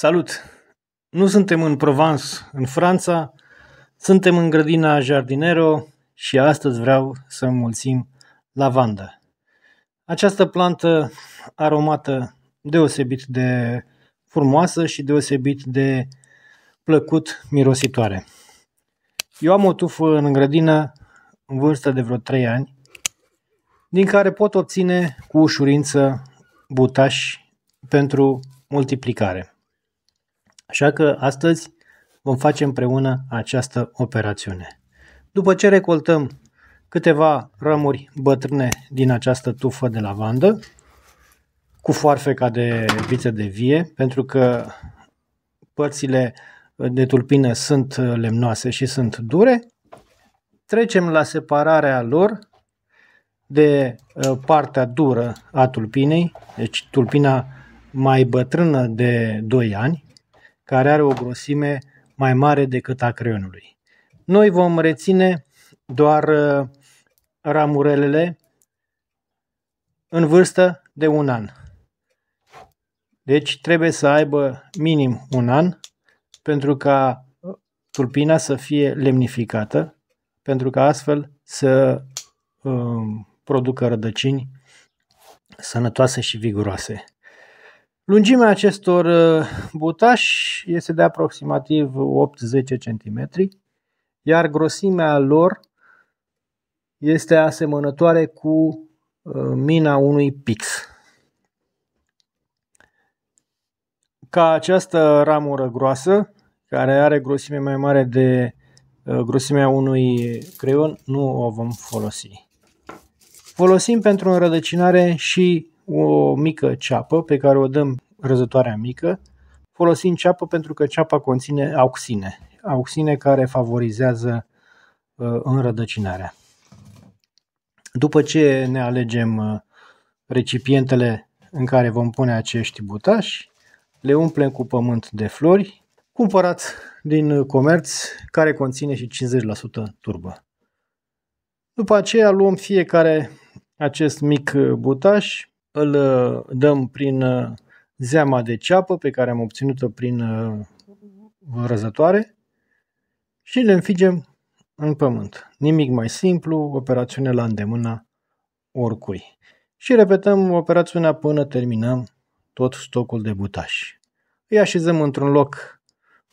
Salut! Nu suntem în Provence, în Franța, suntem în grădina Jardinero și astăzi vreau să înmulțim lavanda. Această plantă aromată deosebit de frumoasă și deosebit de plăcut mirositoare. Eu am o tufă în grădină în vârstă de vreo 3 ani, din care pot obține cu ușurință butași pentru multiplicare. Așa că astăzi vom face împreună această operațiune. După ce recoltăm câteva rămuri bătrâne din această tufă de lavandă, cu foarfeca de viță de vie, pentru că părțile de tulpină sunt lemnoase și sunt dure, trecem la separarea lor de ă, partea dură a tulpinei, deci tulpina mai bătrână de 2 ani, care are o grosime mai mare decât a creionului. Noi vom reține doar uh, ramurelele în vârstă de un an. Deci trebuie să aibă minim un an pentru ca tulpina să fie lemnificată, pentru ca astfel să um, producă rădăcini sănătoase și viguroase. Lungimea acestor uh, butași este de aproximativ 8-10 cm, iar grosimea lor este asemănătoare cu uh, mina unui pix. Ca această ramură groasă, care are grosime mai mare de uh, grosimea unui creion, nu o vom folosi. Folosim pentru înrădăcinare și o mică ceapă pe care o dăm răzătoarea mică, folosind ceapă pentru că ceapa conține auxine, auxine care favorizează uh, înrădăcinarea. După ce ne alegem uh, recipientele în care vom pune acești butași, le umplem cu pământ de flori, cumpărați din comerț, care conține și 50% turbă. După aceea luăm fiecare acest mic uh, butaș îl uh, dăm prin uh, zeama de ceapă pe care am obținut-o prin răzătoare uh, și le înfigem în pământ. Nimic mai simplu, operațiune la îndemâna oricui. Și repetăm operațiunea până terminăm tot stocul de butași. Îi așezăm într-un loc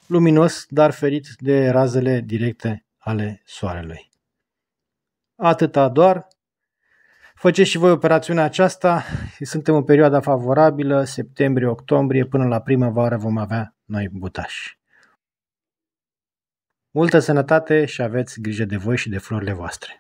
luminos, dar ferit de razele directe ale soarelui. Atâta doar Faceți și voi operațiunea aceasta, suntem în perioada favorabilă, septembrie-octombrie, până la primăvară vom avea noi butași. Multă sănătate și aveți grijă de voi și de florile voastre!